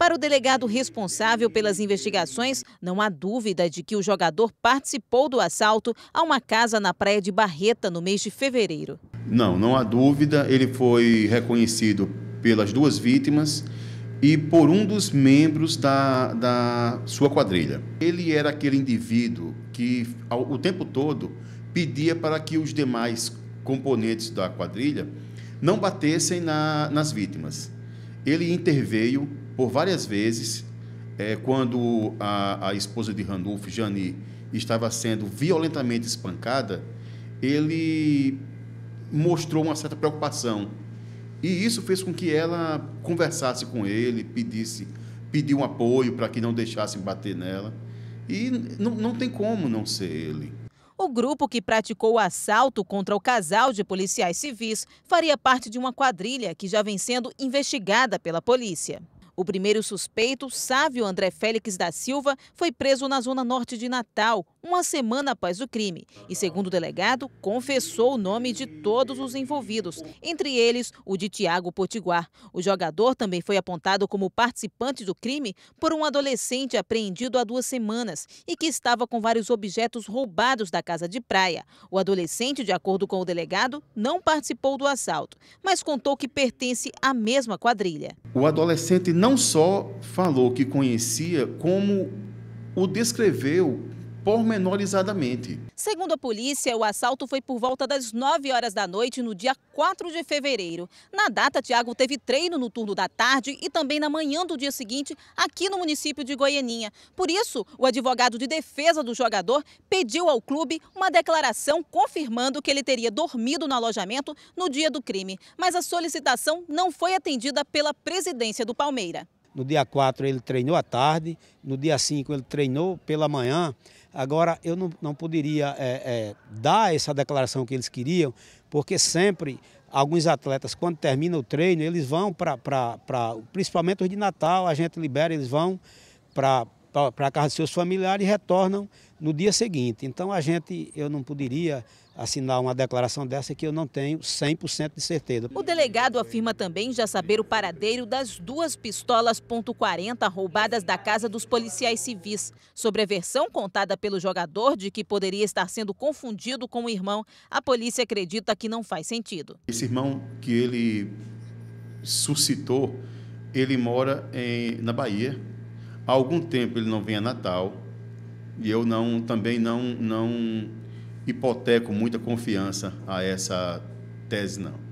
Para o delegado responsável pelas investigações, não há dúvida de que o jogador participou do assalto a uma casa na Praia de Barreta no mês de fevereiro. Não, não há dúvida. Ele foi reconhecido pelas duas vítimas e por um dos membros da, da sua quadrilha. Ele era aquele indivíduo que, ao, o tempo todo, pedia para que os demais componentes da quadrilha não batessem na, nas vítimas. Ele interveio por várias vezes, é, quando a, a, esposa de Randolph, Jani, estava sendo violentamente espancada, ele mostrou uma certa preocupação. E isso fez com que ela conversasse com ele, pedisse, pediu um apoio para que não deixassem bater nela. E não, não tem como não ser ele. O grupo que praticou o assalto contra o casal de policiais civis faria parte de uma quadrilha que já vem sendo investigada pela polícia. O primeiro suspeito, Sávio André Félix da Silva, foi preso na zona norte de Natal, uma semana após o crime. E, segundo o delegado, confessou o nome de todos os envolvidos, entre eles o de Tiago Potiguar. O jogador também foi apontado como participante do crime por um adolescente apreendido há duas semanas e que estava com vários objetos roubados da casa de praia. O adolescente, de acordo com o delegado, não participou do assalto, mas contou que pertence à mesma quadrilha. O adolescente não só falou que conhecia, como o descreveu pormenorizadamente. Segundo a polícia, o assalto foi por volta das 9 horas da noite no dia 4 de fevereiro. Na data, Tiago teve treino no turno da tarde e também na manhã do dia seguinte aqui no município de Goianinha. Por isso, o advogado de defesa do jogador pediu ao clube uma declaração confirmando que ele teria dormido no alojamento no dia do crime. Mas a solicitação não foi atendida pela presidência do Palmeiras. No dia 4 ele treinou à tarde, no dia 5 ele treinou pela manhã. Agora eu não, não poderia é, é, dar essa declaração que eles queriam, porque sempre alguns atletas, quando termina o treino, eles vão para. Principalmente os de Natal, a gente libera, eles vão para para casa de seus familiares e retornam no dia seguinte. Então a gente, eu não poderia assinar uma declaração dessa que eu não tenho 100% de certeza. O delegado afirma também já saber o paradeiro das duas pistolas .40 roubadas da casa dos policiais civis. Sobre a versão contada pelo jogador de que poderia estar sendo confundido com o irmão, a polícia acredita que não faz sentido. Esse irmão que ele suscitou, ele mora em, na Bahia, Há algum tempo ele não vem a Natal e eu não também não não hipoteco muita confiança a essa tese não.